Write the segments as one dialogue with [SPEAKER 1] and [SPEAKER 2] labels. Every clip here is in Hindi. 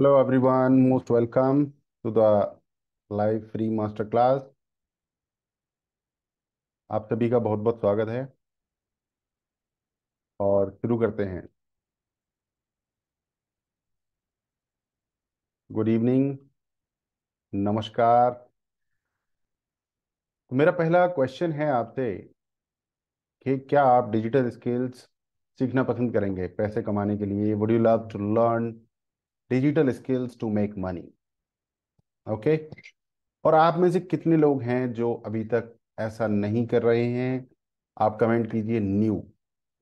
[SPEAKER 1] Hello everyone, most welcome to the live free master class. आप सभी का बहुत बहुत स्वागत है और शुरू करते हैं गुड इवनिंग नमस्कार तो मेरा पहला क्वेश्चन है आपसे कि क्या आप डिजिटल स्किल्स सीखना पसंद करेंगे पैसे कमाने के लिए would you love to learn digital skills to make money okay और आप में से कितने लोग हैं जो अभी तक ऐसा नहीं कर रहे हैं आप कमेंट कीजिए न्यू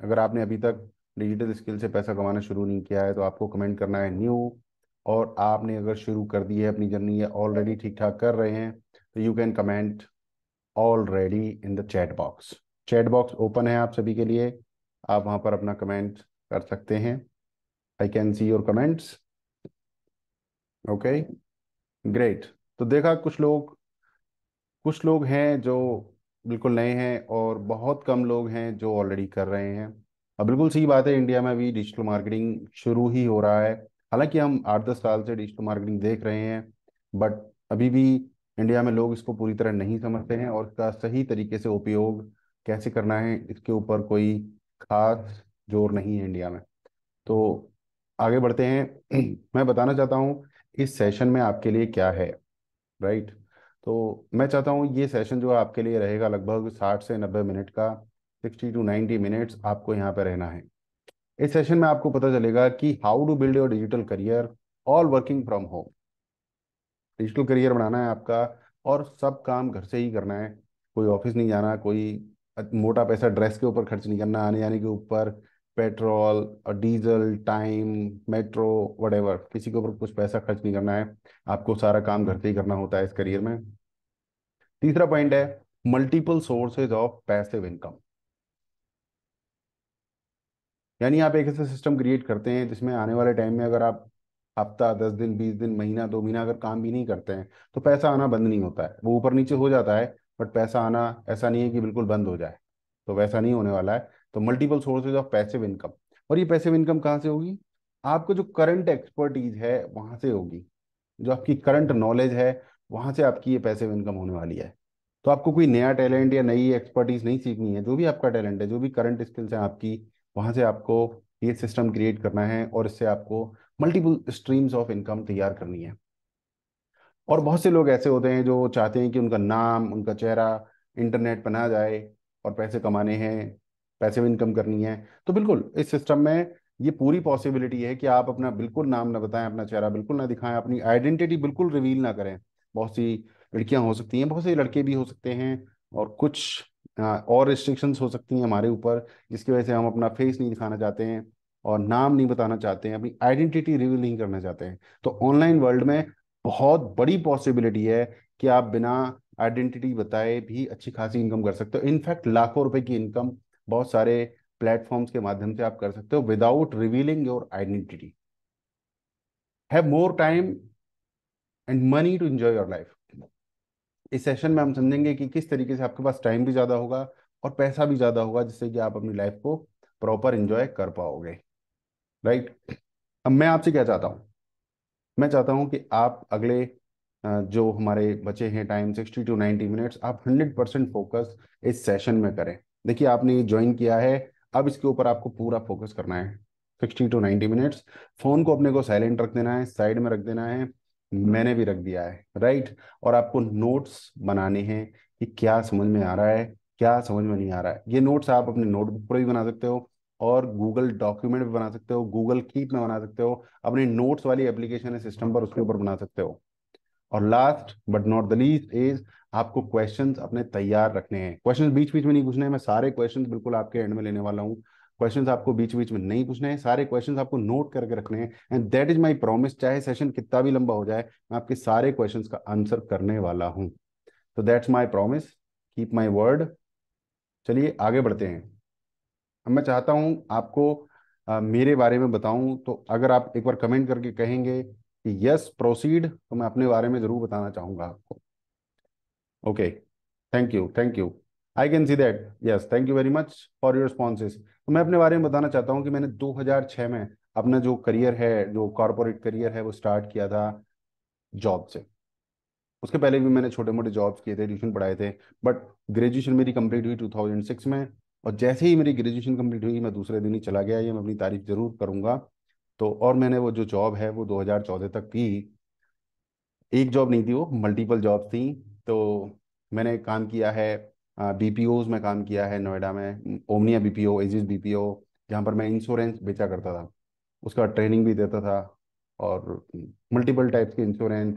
[SPEAKER 1] अगर आपने अभी तक डिजिटल स्किल से पैसा कमाना शुरू नहीं किया है तो आपको कमेंट करना है न्यू और आपने अगर शुरू कर दी है अपनी जर्नी या ऑलरेडी ठीक ठाक कर रहे हैं तो you can comment already in the chat box chat box open है आप सभी के लिए आप वहां पर अपना कमेंट कर सकते हैं I can see your comments okay great तो देखा कुछ लोग कुछ लोग हैं जो बिल्कुल नए हैं और बहुत कम लोग हैं जो ऑलरेडी कर रहे हैं अब बिल्कुल सही बात है इंडिया में भी डिजिटल मार्केटिंग शुरू ही हो रहा है हालांकि हम आठ दस साल से डिजिटल मार्केटिंग देख रहे हैं बट अभी भी इंडिया में लोग इसको पूरी तरह नहीं समझते हैं और इसका सही तरीके से उपयोग कैसे करना है इसके ऊपर कोई खास जोर नहीं है इंडिया में तो आगे बढ़ते हैं मैं बताना चाहता हूँ इस सेशन में आपके लिए क्या है राइट तो मैं चाहता हूँ ये सेशन जो आपके लिए रहेगा लगभग साठ से नब्बे मिनट का सिक्सटी टू नाइन्टी मिनट्स आपको यहाँ पर रहना है इस सेशन में आपको पता चलेगा कि how to build your digital career all working from home digital career बनाना है आपका और सब काम घर से ही करना है कोई ऑफिस नहीं जाना कोई मोटा पैसा ड्रेस के ऊपर खर्च नहीं करना आने जाने के ऊपर petrol diesel time metro whatever किसी के ऊपर कुछ पैसा खर्च नहीं करना है आपको सारा काम घर से ही करना होता है इस करियर में तीसरा पॉइंट है multiple sources of passive income यानी आप एक ऐसा सिस्टम क्रिएट करते हैं जिसमें आने वाले टाइम में अगर आप हफ्ता दस दिन बीस दिन महीना दो महीना अगर काम भी नहीं करते हैं तो पैसा आना बंद नहीं होता है वो ऊपर नीचे हो जाता है बट पैसा आना ऐसा नहीं है कि बिल्कुल बंद हो जाए तो वैसा नहीं होने वाला है तो multiple sources of passive income और ये पैसिव इनकम कहाँ से होगी आपको जो करंट एक्सपर्टीज है वहां से होगी जो आपकी करंट नॉलेज है वहां से आपकी ये पैसिव इनकम होने वाली है तो आपको कोई नया टैलेंट या नई एक्सपर्टीज नहीं सीखनी है जो भी आपका टैलेंट है जो भी करंट स्किल्स हैं आपकी वहां से आपको ये सिस्टम क्रिएट करना है और इससे आपको मल्टीपल स्ट्रीम्स ऑफ इनकम तैयार करनी है और बहुत से लोग ऐसे होते हैं जो चाहते हैं कि उनका नाम उनका चेहरा इंटरनेट पर ना जाए और पैसे कमाने हैं पैसिव इनकम करनी है तो बिल्कुल इस सिस्टम में ये पूरी पॉसिबिलिटी है कि आप अपना बिल्कुल नाम ना बताएं अपना चेहरा बिल्कुल ना दिखाएं अपनी आइडेंटिटी बिल्कुल रिवील ना करें बहुत सी लड़कियां हो सकती हैं बहुत से लड़के भी हो सकते हैं और कुछ और रिस्ट्रिक्शंस हो सकती हैं हमारे ऊपर जिसकी वजह से हम अपना फेस नहीं दिखाना चाहते हैं और नाम नहीं बताना चाहते हैं अपनी आइडेंटिटी रिवील नहीं करना चाहते हैं तो ऑनलाइन वर्ल्ड में बहुत बड़ी पॉसिबिलिटी है कि आप बिना आइडेंटिटी बताए भी अच्छी खासी इनकम कर सकते हो इनफैक्ट लाखों रुपए की इनकम बहुत सारे प्लेटफॉर्म्स के माध्यम से आप कर सकते हो without revealing your identity have more time and money to enjoy your life इस सेशन में हम समझेंगे कि किस तरीके से आपके पास टाइम भी ज़्यादा होगा और पैसा भी ज़्यादा होगा जिससे कि आप अपनी लाइफ को प्रॉपर इंजॉय कर पाओगे राइट right? अब मैं आपसे क्या चाहता हूँ मैं चाहता हूँ कि आप अगले जो हमारे बचे हैं time sixty to ninety minutes आप हंड्रेड परसेंट फोकस इस सेशन में करें देखिए आपने ये ज्वाइन किया है अब इसके ऊपर आपको पूरा फोकस करना है sixty to ninety minutes phone को अपने को साइलेंट रख देना है साइड में रख देना है मैंने भी रख दिया है राइट और आपको नोट्स बनाने हैं कि क्या समझ में आ रहा है क्या समझ में नहीं आ रहा है ये नोट्स आप अपने नोटबुक पर भी बना सकते हो और गूगल डॉक्यूमेंट भी बना सकते हो गूगल कीप में बना सकते हो अपने नोट्स वाली एप्लीकेशन है सिस्टम पर उसके ऊपर बना सकते हो और last but not the least is आपको क्वेश्चन अपने तैयार रखने हैं क्वेश्चन बीच बीच में नहीं पूछने हैं मैं सारे क्वेश्चन बिल्कुल आपके एंड में लेने वाला हूँ क्वेश्चन आपको बीच बीच में नहीं पूछने हैं सारे क्वेश्चन आपको नोट करके रखने हैं and that is my promise चाहे सेशन कितना भी लंबा हो जाए मैं आपके सारे क्वेश्चन का आंसर करने वाला हूँ तो that's my promise keep my word चलिए आगे बढ़ते हैं अब मैं चाहता हूँ आपको आ, मेरे बारे में बताऊं तो अगर आप एक बार कमेंट करके कहेंगे कि यस प्रोसीड तो मैं अपने बारे में जरूर बताना चाहूंगा आपको okay thank you thank you I can see that yes thank you very much for your responses तो मैं अपने बारे में बताना चाहता हूँ कि मैंने 2006 में अपना जो करियर है जो कॉरपोरेट करियर है वो स्टार्ट किया था जॉब से उसके पहले भी मैंने छोटे मोटे जॉब्स किए थे ट्यूशन पढ़ाए थे बट ग्रेजुएशन मेरी कंप्लीट हुई 2006 में और जैसे ही मेरी ग्रेजुएशन कंप्लीट हुई मैं दूसरे दिन ही चला गया ये मैं अपनी तारीफ जरूर करूंगा तो और मैंने वो जो जॉब है वो 2014 तक की एक जॉब नहीं थी वो मल्टीपल जॉब थी तो मैंने काम किया है बी पी में काम किया है नोएडा में Omnia B P O Aegis B P O जहाँ पर मैं इंश्योरेंस बेचा करता था उसका ट्रेनिंग भी देता था और मल्टीपल टाइप्स के इंश्योरेंस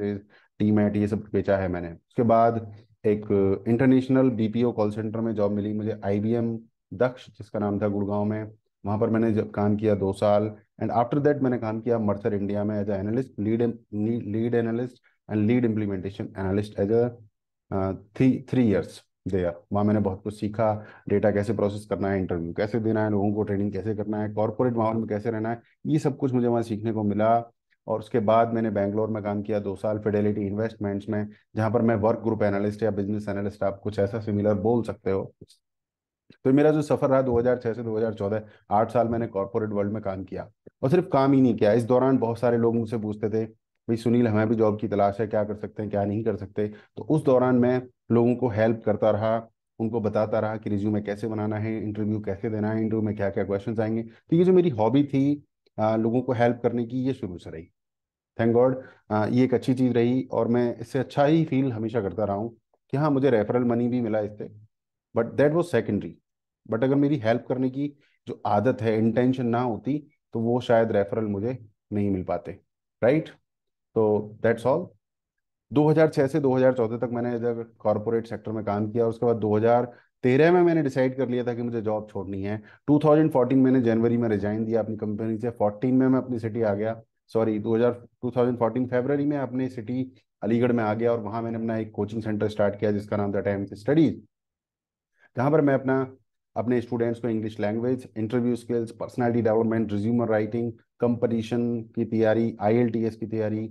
[SPEAKER 1] टीम एट ये सब बेचा है मैंने उसके बाद एक international B P O call centre में जॉब मिली मुझे आई बी एम दक्ष जिसका नाम था गुड़गांव में वहाँ पर मैंने जब काम किया दो साल एंड आफ्टर दैट मैंने काम किया मर्सर इंडिया में as a analyst lead lead analyst and lead implementation analyst as a three three years there वहाँ मैंने बहुत कुछ सीखा डेटा कैसे प्रोसेस करना है इंटरव्यू कैसे देना है लोगों को ट्रेनिंग कैसे करना है कॉरपोरेट माहौल में कैसे रहना है ये सब कुछ मुझे वहाँ सीखने को मिला और उसके बाद मैंने बैंगलोर में काम किया दो साल फिडेलिटी इन्वेस्टमेंट्स में जहाँ पर मैं वर्क ग्रुप एनालिस्ट या बिजनेस एनालिस्ट आप कुछ ऐसा सिमिलर बोल सकते हो तो मेरा जो सफर रहा 2006 से 2014 आठ साल मैंने कॉर्पोरेट वर्ल्ड में काम किया और सिर्फ काम ही नहीं किया इस दौरान बहुत सारे लोग मुझसे पूछते थे भाई सुनील हमें भी जॉब की तलाश है क्या कर सकते हैं क्या नहीं कर सकते तो उस दौरान मैं लोगों को हेल्प करता रहा उनको बताता रहा कि रिज्यूमे कैसे बनाना है इंटरव्यू कैसे देना है इंटरव्यू में क्या क्या क्वेश्चन आएंगे तो ये जो मेरी हॉबी थी आ, लोगों को हेल्प करने की ये शुरू से रही थैंक गॉड ये एक अच्छी चीज़ रही और मैं इससे अच्छा ही फील हमेशा करता रहा हूँ कि हाँ मुझे रेफरल मनी भी मिला इससे but that was secondary but अगर मेरी हेल्प करने की जो आदत है इंटेंशन ना होती तो वो शायद रेफरल मुझे नहीं मिल पाते राइट तो दैट्स ऑल 2006 से 2014 तक मैंने इधर कॉरपोरेट सेक्टर में काम किया और उसके बाद 2013 में मैंने डिसाइड कर लिया था कि मुझे जॉब छोड़नी है 2014 मैंने जनवरी में रिजाइन दिया अपनी कंपनी से 14 में मैं अपनी सिटी आ गया सॉरी 2014 फरवरी में अपनी सिटी अलीगढ़ में आ गया और वहां मैंने अपना एक कोचिंग सेंटर स्टार्ट किया जिसका नाम था टाइम स्टडीज जहां पर मैं अपना अपने स्टूडेंट्स को English language interview skills personality development resume writing competition की तैयारी आईएलटीएस की तैयारी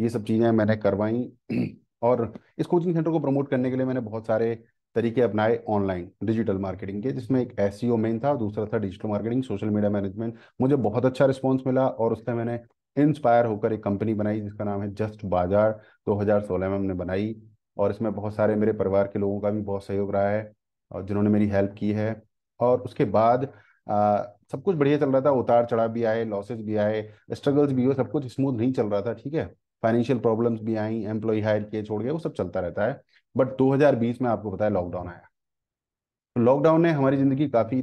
[SPEAKER 1] ये सब चीज़ें मैंने करवाई और इस कोचिंग सेंटर को प्रमोट करने के लिए मैंने बहुत सारे तरीके अपनाए ऑनलाइन डिजिटल मार्केटिंग के जिसमें एक एस मेन e था दूसरा था digital marketing social media management मुझे बहुत अच्छा रिस्पॉन्स मिला और उसमें मैंने इंस्पायर होकर एक कंपनी बनाई जिसका नाम है जस्ट बाजार दो में हमने बनाई और इसमें बहुत सारे मेरे परिवार के लोगों का भी बहुत सहयोग रहा है और जिन्होंने मेरी हेल्प की है और उसके बाद आ, सब कुछ बढ़िया चल रहा था उतार चढ़ाव भी आए लॉसेज भी आए स्ट्रगल्स भी हुए सब कुछ स्मूथ नहीं चल रहा था ठीक है फाइनेंशियल प्रॉब्लम्स भी आई एम्प्लॉय हायर किए छोड़ गया वो सब चलता रहता है बट 2020 में आपको पता है लॉकडाउन आया तो लॉकडाउन ने हमारी ज़िंदगी काफ़ी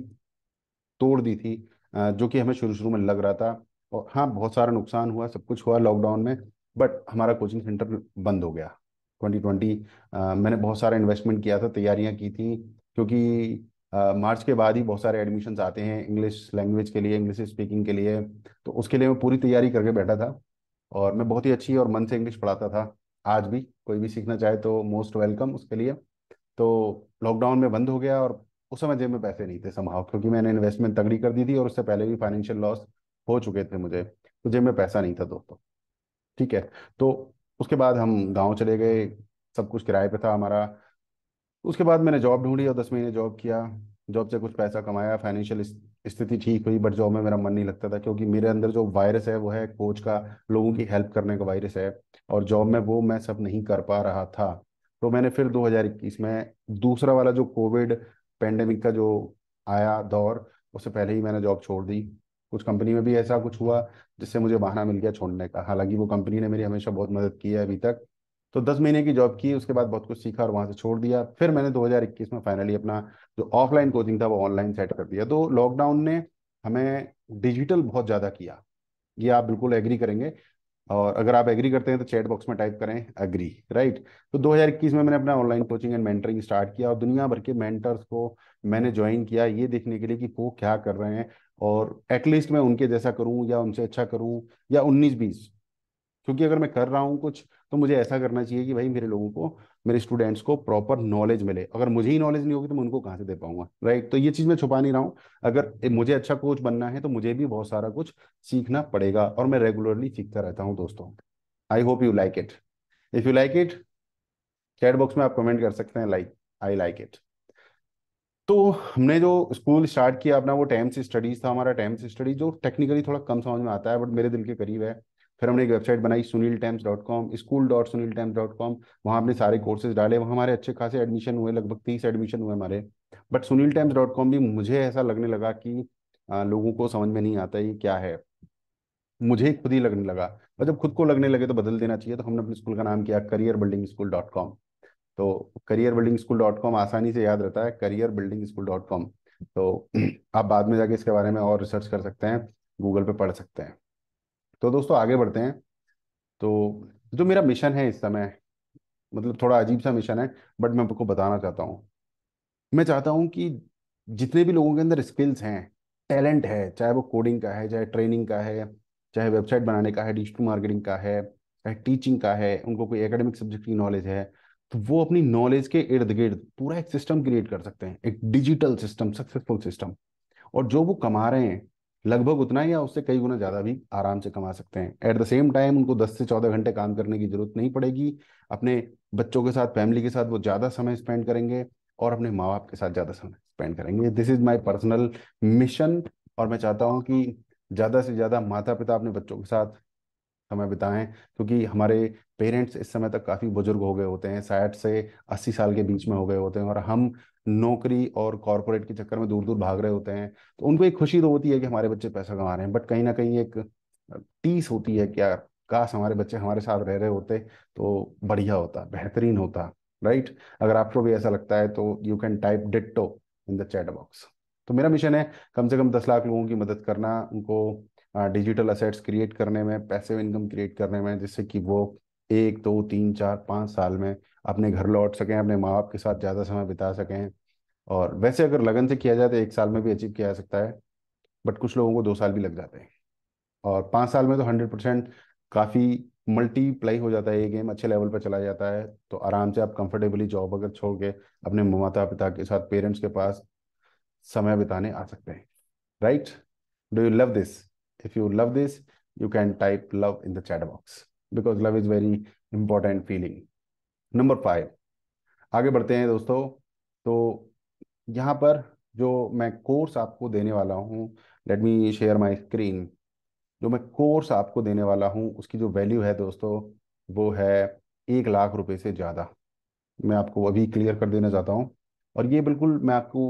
[SPEAKER 1] तोड़ दी थी जो कि हमें शुरू शुरू में लग रहा था और हाँ बहुत सारा नुकसान हुआ सब कुछ हुआ लॉकडाउन में बट हमारा कोचिंग सेंटर बंद हो गया 2020 आ, मैंने बहुत सारा इन्वेस्टमेंट किया था तैयारियां की थी क्योंकि मार्च के बाद ही बहुत सारे एडमिशन्स आते हैं इंग्लिश लैंग्वेज के लिए इंग्लिश स्पीकिंग के लिए तो उसके लिए मैं पूरी तैयारी करके बैठा था और मैं बहुत ही अच्छी और मन से इंग्लिश पढ़ाता था आज भी कोई भी सीखना चाहे तो मोस्ट वेलकम उसके लिए तो लॉकडाउन में बंद हो गया और उस समय जेब में पैसे नहीं थे संभाव क्योंकि मैंने इन्वेस्टमेंट तगड़ी कर दी थी और उससे पहले भी फाइनेंशियल लॉस हो चुके थे मुझे तो जेब में पैसा नहीं था दोस्तों ठीक है तो उसके बाद हम गाँव चले गए सब कुछ किराए पर था हमारा उसके बाद मैंने जॉब ढूंढी और दस महीने जॉब किया जॉब से कुछ पैसा कमाया फाइनेंशियल स्थिति ठीक हुई बट जॉब में मेरा मन नहीं लगता था क्योंकि मेरे अंदर जो वायरस है वो है कोच का लोगों की हेल्प करने का वायरस है और जॉब में वो मैं सब नहीं कर पा रहा था तो मैंने फिर 2021 में दूसरा वाला जो कोविड पेंडेमिक का जो आया दौर उससे पहले ही मैंने जॉब छोड़ दी कुछ कंपनी में भी ऐसा कुछ हुआ जिससे मुझे बहाना मिल गया छोड़ने का हालांकि वो कंपनी ने मेरी हमेशा बहुत मदद की है अभी तक तो दस महीने की जॉब की उसके बाद बहुत कुछ सीखा और वहाँ से छोड़ दिया फिर मैंने 2021 में फाइनली अपना जो ऑफलाइन कोचिंग था वो ऑनलाइन सेट कर दिया तो लॉकडाउन ने हमें डिजिटल बहुत ज़्यादा किया ये आप बिल्कुल एग्री करेंगे और अगर आप एग्री करते हैं तो चैट बॉक्स में टाइप करें एग्री राइट तो 2021 में मैंने अपना online coaching and mentoring start किया और दुनिया भर के मेंटर्स को मैंने ज्वाइन किया ये देखने के लिए कि वो क्या कर रहे हैं और एटलीस्ट मैं उनके जैसा करूं या उनसे अच्छा करूं या उन्नीस बीस क्योंकि अगर मैं कर रहा हूँ कुछ तो मुझे ऐसा करना चाहिए कि भाई मेरे लोगों को मेरे स्टूडेंट्स को प्रॉपर नॉलेज मिले अगर मुझे ही नॉलेज नहीं होगी तो मैं उनको कहाँ से दे पाऊंगा राइट तो ये चीज़ मैं छुपा नहीं रहा हूँ अगर मुझे अच्छा कोच बनना है तो मुझे भी बहुत सारा कुछ सीखना पड़ेगा और मैं रेगुलरली सीखता रहता हूँ दोस्तों I hope you like it if you like it chat box में आप कमेंट कर सकते हैं लाइक आई लाइक इट तो हमने जो स्कूल स्टार्ट किया अपना वो टेम्स स्टडीज था हमारा टेम्स स्टडीज जो टेक्निकली थोड़ा कम समझ में आता है बट मेरे दिल के करीब है फिर हमने एक वेबसाइट बनाई Sunil Tams dot com school dot Sunil Tams dot com वहाँ हमने सारे कोर्सेज डाले वहाँ हमारे अच्छे खासे एडमिशन हुए लगभग तीस एडमिशन हुए हमारे but Sunil Tams dot com भी मुझे ऐसा लगने लगा कि आ, लोगों को समझ में नहीं आता ये क्या है मुझे खुद ही लगने लगा और जब खुद को लगने लगे तो बदल देना चाहिए तो हमने अपने स्कूल का नाम किया career building school dot com तो career building school dot com आसानी से याद रहता है career building school dot com तो आप बाद में जाके इसके बारे में और रिसर्च कर सकते हैं गूगल पे पढ़ सकते हैं तो दोस्तों आगे बढ़ते हैं तो जो मेरा मिशन है इस समय मतलब थोड़ा अजीब सा मिशन है बट मैं आपको बताना चाहता हूँ मैं चाहता हूँ कि जितने भी लोगों के अंदर स्किल्स हैं टैलेंट है चाहे वो कोडिंग का है चाहे ट्रेनिंग का है चाहे वेबसाइट बनाने का है डिजिटल मार्केटिंग का है चाहे टीचिंग का है उनको कोई एकेडमिक सब्जेक्ट की नॉलेज है तो वो अपनी नॉलेज के इर्द गिर्द पूरा एक सिस्टम क्रिएट कर सकते हैं एक डिजिटल सिस्टम सक्सेसफुल सिस्टम और जो वो कमा रहे हैं लगभग उतना ही या उससे कई गुना ज़्यादा भी आराम से कमा सकते हैं एट द सेम टाइम उनको 10 से 14 घंटे काम करने की ज़रूरत नहीं पड़ेगी अपने बच्चों के साथ फैमिली के साथ वो ज़्यादा समय स्पेंड करेंगे और अपने माँ बाप के साथ ज़्यादा समय स्पेंड करेंगे this is my personal mission और मैं चाहता हूँ कि ज़्यादा से ज़्यादा माता पिता अपने बच्चों के साथ समय बिताएं क्योंकि हमारे पेरेंट्स इस समय तक काफ़ी बुजुर्ग हो गए होते हैं साठ से अस्सी साल के बीच में हो गए होते हैं और हम नौकरी और कॉरपोरेट के चक्कर में दूर दूर भाग रहे होते हैं तो उनको एक खुशी तो होती है कि हमारे बच्चे पैसा कमा रहे हैं बट कहीं ना कहीं एक टीस होती है क्या काश हमारे बच्चे हमारे साथ रह रहे होते तो बढ़िया होता बेहतरीन होता राइट अगर आपको भी ऐसा लगता है तो you can type ditto in the chat box तो मेरा मिशन है कम से कम दस लाख लोगों की मदद करना उनको डिजिटल असेट्स क्रिएट करने में पैसे इनकम क्रिएट करने में जिससे कि वो एक दो तो, तीन चार पाँच साल में अपने घर लौट सकें अपने माँ बाप के साथ ज़्यादा समय बिता सकें और वैसे अगर लगन से किया जाए तो एक साल में भी अचीव किया जा सकता है बट कुछ लोगों को दो साल भी लग जाते हैं और पाँच साल में तो हंड्रेड परसेंट काफ़ी मल्टीप्लाई हो जाता है ये गेम अच्छे लेवल पर चला जाता है तो आराम से आप कंफर्टेबली जॉब अगर छोड़ के अपने माता पिता के साथ पेरेंट्स के पास समय बिताने आ सकते हैं right do you love this if you love this you can type love in the chat box because love is very important feeling number five आगे बढ़ते हैं दोस्तों तो यहाँ पर जो मैं कोर्स आपको देने वाला हूँ let me share my screen जो मैं कोर्स आपको देने वाला हूँ उसकी जो वैल्यू है दोस्तों वो है एक लाख रुपए से ज़्यादा मैं आपको अभी क्लियर कर देना चाहता हूँ और ये बिल्कुल मैं आपको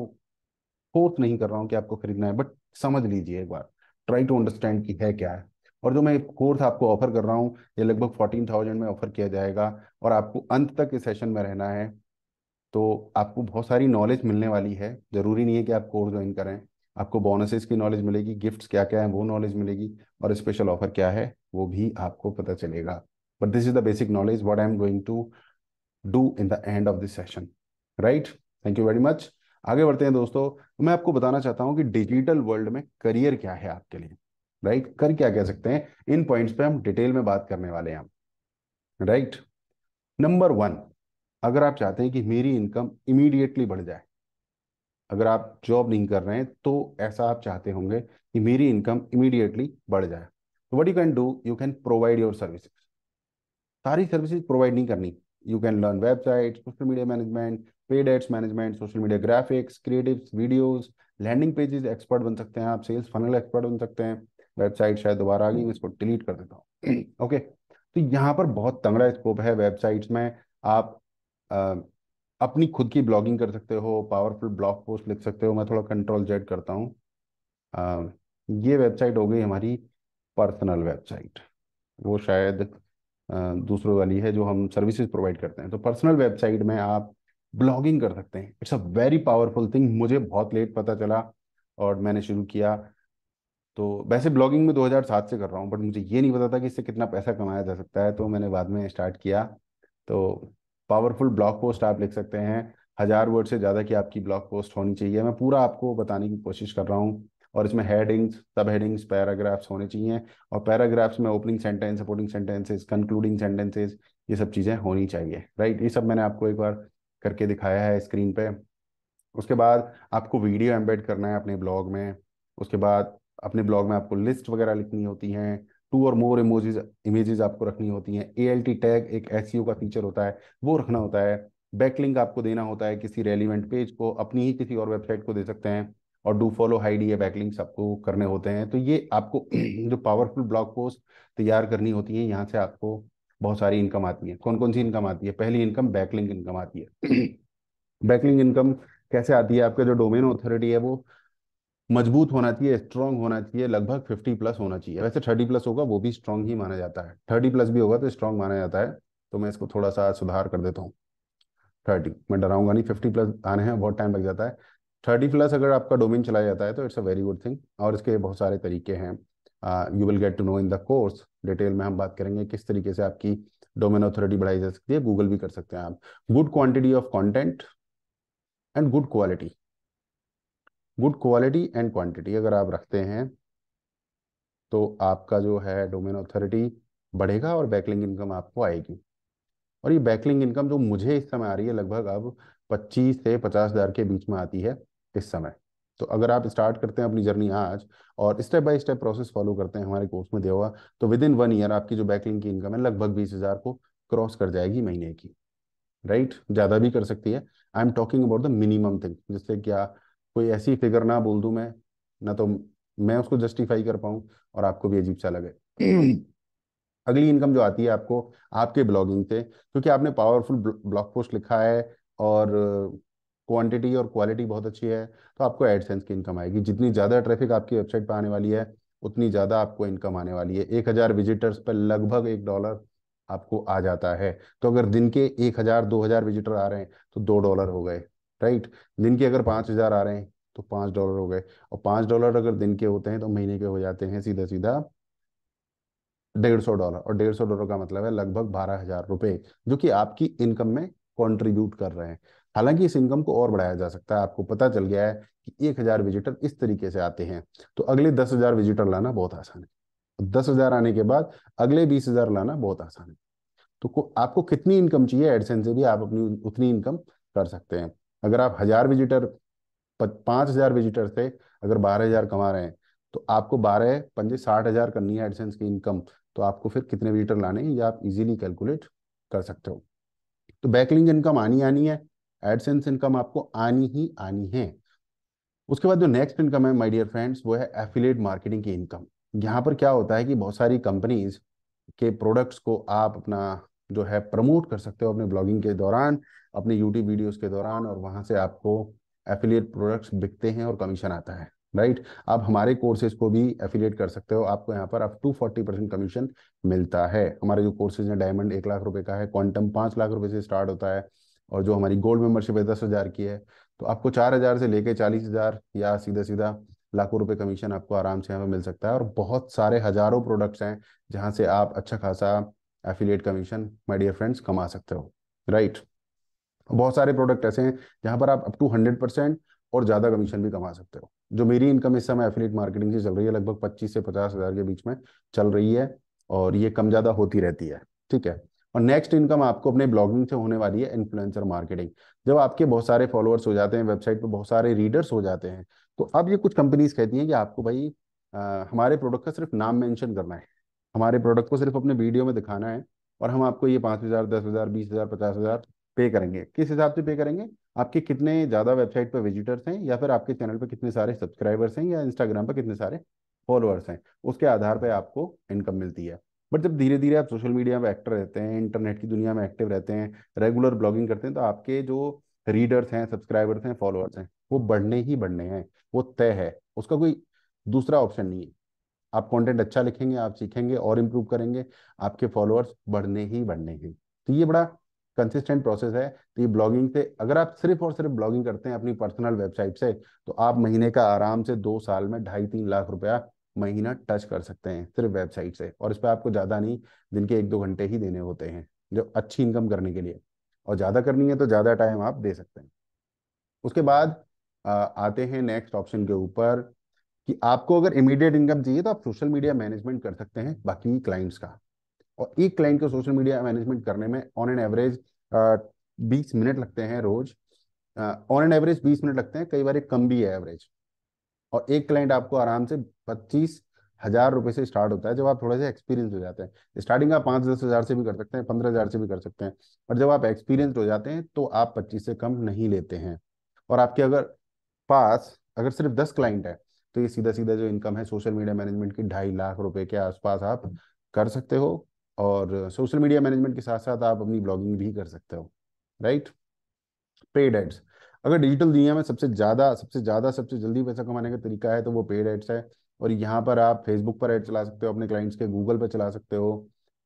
[SPEAKER 1] फोर्स नहीं कर रहा हूँ कि आपको खरीदना है बट समझ लीजिए एक बार ट्राई टू अंडरस्टैंड कि है क्या है और जो मैं कोर्स आपको ऑफर कर रहा हूँ ये लगभग फोर्टीन थाउजेंड में ऑफर किया जाएगा और आपको अंत तक इस सेशन में रहना है तो आपको बहुत सारी नॉलेज मिलने वाली है ज़रूरी नहीं है कि आप कोर्स ज्वाइन करें आपको बोनसेस की नॉलेज मिलेगी गिफ्ट्स क्या क्या है वो नॉलेज मिलेगी और स्पेशल ऑफर क्या है वो भी आपको पता चलेगा but this is the basic knowledge what I am going to do in the end of this session right thank you very much आगे बढ़ते हैं दोस्तों तो मैं आपको बताना चाहता हूँ कि डिजिटल वर्ल्ड में करियर क्या है आपके लिए राइट right? कर क्या कह सकते हैं इन पॉइंट्स पे हम डिटेल में बात करने वाले हैं हम राइट नंबर वन अगर आप चाहते हैं कि मेरी इनकम इमीडिएटली बढ़ जाए अगर आप जॉब नहीं कर रहे हैं तो ऐसा आप चाहते होंगे कि मेरी इनकम इमीडिएटली बढ़ जाए तो what you can do you can provide your services सारी सर्विसेज प्रोवाइड नहीं करनी you can learn website social media management paid ads management social media graphics creatives videos landing pages expert बन सकते हैं आप सेल्स फनल एक्सपर्ट बन सकते हैं वेबसाइट शायद दोबारा आ गई मैं इसको डिलीट कर देता हूँ ओके okay. तो यहाँ पर बहुत तंगड़ा स्कोप है वेबसाइट्स में आप अपनी खुद की ब्लॉगिंग कर सकते हो पावरफुल ब्लॉग पोस्ट लिख सकते हो मैं थोड़ा कंट्रोल जेड करता हूँ ये वेबसाइट हो गई हमारी पर्सनल वेबसाइट वो शायद दूसरों वाली है जो हम सर्विसेज प्रोवाइड करते हैं तो पर्सनल वेबसाइट में आप ब्लॉगिंग कर सकते हैं it's a very powerful thing मुझे बहुत लेट पता चला और मैंने शुरू किया तो वैसे ब्लॉगिंग में 2007 से कर रहा हूँ बट मुझे ये नहीं पता था कि इससे कितना पैसा कमाया जा सकता है तो मैंने बाद में स्टार्ट किया तो पावरफुल ब्लॉग पोस्ट आप लिख सकते हैं हजार वर्ड से ज़्यादा की आपकी ब्लॉग पोस्ट होनी चाहिए मैं पूरा आपको बताने की कोशिश कर रहा हूँ और इसमें हेडिंग्स सब हेडिंग्स पैराग्राफ्स होने चाहिए और पैराग्राफ्स में opening sentence supporting sentences concluding sentences ये सब चीज़ें होनी चाहिए राइट ये सब मैंने आपको एक बार करके दिखाया है स्क्रीन पे उसके बाद आपको वीडियो एम्बेड करना है अपने ब्लॉग में उसके बाद अपने ब्लॉग में आपको लिस्ट वगैरह लिखनी होती है टू और मोर इमोजेज इमेजेस आपको रखनी होती हैं ए एल टैग एक एस e का फीचर होता है वो रखना होता है बैकलिंक आपको देना होता है किसी रेलिवेंट पेज को अपनी ही किसी और वेबसाइट को दे सकते हैं और डू फॉलो हाइड ये बैकलिंक्स आपको करने होते हैं तो ये आपको जो पावरफुल ब्लॉग पोस्ट तैयार करनी होती है यहाँ से आपको बहुत सारी इनकम आती है कौन कौन सी इनकम आती है पहली इनकम बैकलिंग इनकम आती है बैकलिंग इनकम कैसे आती है आपके जो डोमेन अथॉरिटी है वो मजबूत होना चाहिए स्ट्रांग होना चाहिए लगभग 50 प्लस होना चाहिए वैसे 30 प्लस होगा वो भी स्ट्रांग ही माना जाता है 30 प्लस भी होगा तो स्ट्रांग माना जाता है तो मैं इसको थोड़ा सा सुधार कर देता हूँ थर्टी मैं डराऊंगा नहीं फिफ्टी प्लस आने हैं बहुत टाइम लग जाता है थर्टी प्लस अगर आपका डोमेन चलाया जाता है तो it's a very good thing और इसके बहुत सारे तरीके हैं you will get to know in the course detail में हम बात करेंगे किस तरीके से आपकी डोमेन अथॉरिटी बढ़ाई जा सकती है गूगल भी कर सकते हैं आप good quantity of content and good quality good quality and quantity अगर आप रखते हैं तो आपका जो है डोमेन अथॉरिटी बढ़ेगा और बैकलिंग इनकम आपको आएगी और ये बैकलिंग इनकम जो मुझे इस समय आ रही है लगभग अब 25 से पचास हज़ार के बीच में आती है इस समय तो अगर आप स्टार्ट करते हैं अपनी जर्नी आज और step by step process follow करते हैं हमारे कोर्स में दिया हुआ तो विद इन वन ईयर आपकी जो बैकलिंग की इनकम है लगभग बीस हज़ार को क्रॉस कर जाएगी महीने की राइट right? ज़्यादा भी कर सकती है I am talking about the minimum thing जिससे क्या कोई ऐसी फिगर ना बोल दूं मैं ना तो मैं उसको जस्टिफाई कर पाऊं और आपको भी अजीब सा लगे अगली इनकम जो आती है आपको आपके ब्लॉगिंग से क्योंकि आपने पावरफुल ब्लॉग पोस्ट लिखा है और क्वांटिटी और क्वालिटी बहुत अच्छी है तो आपको एडसेंस की इनकम आएगी जितनी ज़्यादा ट्रैफिक आपकी वेबसाइट पर आने वाली है उतनी ज़्यादा आपको इनकम आने वाली है एक हज़ार विजिटर्स पर लगभग एक डॉलर आपको आ जाता है तो अगर दिन के एक हज़ार दो हज़ार विजिटर आ रहे हैं तो दो डॉलर हो गए राइट दिन के अगर पांच हज़ार आ रहे हैं तो पांच डॉलर हो गए और पांच डॉलर अगर दिन के होते हैं तो महीने के हो जाते हैं सीधा सीधा डेढ़ सौ डॉलर और डेढ़ सौ डॉलर का मतलब है लगभग बारह हज़ार रुपए जो कि आपकी इनकम में कंट्रीब्यूट कर रहे हैं हालांकि इस इनकम को और बढ़ाया जा सकता है आपको पता चल गया है कि एक हज़ार विजिटर इस तरीके से आते हैं तो अगले दस हज़ार विजिटर लाना बहुत आसान है दस हज़ार आने के बाद अगले बीस हज़ार लाना बहुत आसान है तो आपको कितनी इनकम चाहिए एडसेंस से भी आप अपनी उतनी इनकम कर सकते हैं अगर आप हजार विजिटर पाँच हजार विजिटर से अगर बारह हजार कमा रहे हैं तो आपको बारह पंजे साठ हजार करनी है एडसेंस की इनकम तो आपको फिर कितने विजिटर लाने हैं ये आप इजीली कैलकुलेट कर सकते हो तो बैकलिंग इनकम आनी आनी है एडसेंस इनकम आपको आनी ही आनी है उसके बाद जो नेक्स्ट इनकम है माय डियर फ्रेंड्स वो है एफिलेट मार्केटिंग की इनकम यहाँ पर क्या होता है कि बहुत सारी कंपनीज के प्रोडक्ट्स को आप अपना जो है प्रमोट कर सकते हो अपने ब्लॉगिंग के दौरान अपने यूट्यूब वीडियोस के दौरान और वहां से आपको एफिलिएट प्रोडक्ट्स बिकते हैं और कमीशन आता है राइट आप हमारे कोर्सेज को भी एफिलिएट कर सकते हो आपको यहाँ पर आप टू फोर्टी परसेंट कमीशन मिलता है हमारे जो कोर्सेज है डायमंड एक लाख रुपए का है क्वांटम पांच लाख रुपए से स्टार्ट होता है और जो हमारी गोल्ड मेंबरशिप है दस हज़ार की है तो आपको चार हज़ार से लेके चालीस हज़ार या सीधा सीधा लाखों रुपए कमीशन आपको आराम से यहाँ पर मिल सकता है और बहुत सारे हज़ारों प्रोडक्ट्स हैं जहाँ से आप अच्छा खासा affiliate commission my dear friends कमा सकते हो राइट बहुत सारे प्रोडक्ट ऐसे हैं जहाँ पर आप अप टू हंड्रेड परसेंट और ज़्यादा कमीशन भी कमा सकते हो जो मेरी इनकम इस समय एफिलेट मार्केटिंग से चल रही है लगभग पच्चीस से पचास हज़ार के बीच में चल रही है और ये कम ज़्यादा होती रहती है ठीक है और नेक्स्ट इनकम आपको अपने ब्लॉगिंग से होने वाली है इन्फ्लुएंसर मार्केटिंग जब आपके बहुत सारे फॉलोअर्स हो जाते हैं वेबसाइट पर बहुत सारे रीडर्स हो जाते हैं तो अब ये कुछ कंपनीज कहती हैं कि आपको भाई आ, हमारे प्रोडक्ट का सिर्फ नाम मेंशन करना है हमारे प्रोडक्ट को सिर्फ अपने वीडियो में दिखाना है और हम आपको ये पाँच हज़ार दस हज़ार बीस हज़ार पचास हज़ार पे करेंगे किस हिसाब से पे करेंगे आपके कितने ज़्यादा वेबसाइट पर विजिटर्स हैं या फिर आपके चैनल पर कितने सारे सब्सक्राइबर्स हैं या इंस्टाग्राम पर कितने सारे फॉलोअर्स हैं उसके आधार पर आपको इनकम मिलती है बट जब धीरे धीरे आप सोशल मीडिया में एक्टिव रहते हैं इंटरनेट की दुनिया में एक्टिव रहते हैं रेगुलर ब्लॉगिंग करते हैं तो आपके जो रीडर्स हैं सब्सक्राइबर्स हैं फॉलोअर्स हैं वो बढ़ने ही बढ़ने हैं वो तय है उसका कोई दूसरा ऑप्शन नहीं है आप कंटेंट अच्छा लिखेंगे आप सीखेंगे और इम्प्रूव करेंगे आपके फॉलोअर्स बढ़ने ही बढ़ने हैं तो ये बड़ा कंसिस्टेंट प्रोसेस है तो ये ब्लॉगिंग से अगर आप सिर्फ और सिर्फ ब्लॉगिंग करते हैं अपनी पर्सनल वेबसाइट से तो आप महीने का आराम से दो साल में ढाई तीन लाख रुपया महीना टच कर सकते हैं सिर्फ वेबसाइट से और इस पर आपको ज़्यादा नहीं दिन के एक दो घंटे ही देने होते हैं जो अच्छी इनकम करने के लिए और ज़्यादा करनी है तो ज़्यादा टाइम आप दे सकते हैं उसके बाद आते हैं नेक्स्ट ऑप्शन के ऊपर कि आपको अगर इमीडिएट इनकम चाहिए तो आप सोशल मीडिया मैनेजमेंट कर सकते हैं बाकी क्लाइंट्स का और एक क्लाइंट को सोशल मीडिया मैनेजमेंट करने में ऑन एन एवरेज बीस मिनट लगते हैं रोज ऑन एन एवरेज बीस मिनट लगते हैं कई बार कम भी है एवरेज और एक क्लाइंट आपको आराम से पच्चीस हजार रुपए से स्टार्ट होता है जब आप थोड़ा सा एक्सपीरियंस हो जाते हैं स्टार्टिंग आप पांच दस हज़ार से भी कर सकते हैं पंद्रह हज़ार से भी कर सकते हैं और जब आप एक्सपीरियंस हो जाते हैं तो आप पच्चीस से कम नहीं लेते हैं और आपके अगर पास अगर सिर्फ दस क्लाइंट है तो ये सीधा सीधा जो इनकम है सोशल मीडिया मैनेजमेंट की ढाई लाख रुपए के आसपास आप कर सकते हो और सोशल मीडिया मैनेजमेंट के साथ साथ आप अपनी ब्लॉगिंग भी कर सकते हो राइट पेड एड्स अगर डिजिटल दुनिया में सबसे ज़्यादा सबसे ज़्यादा सबसे जल्दी पैसा कमाने का तरीका है तो वो पेड एड्स है और यहाँ पर आप फेसबुक पर एड चला सकते हो अपने क्लाइंट्स के गूगल पर चला सकते हो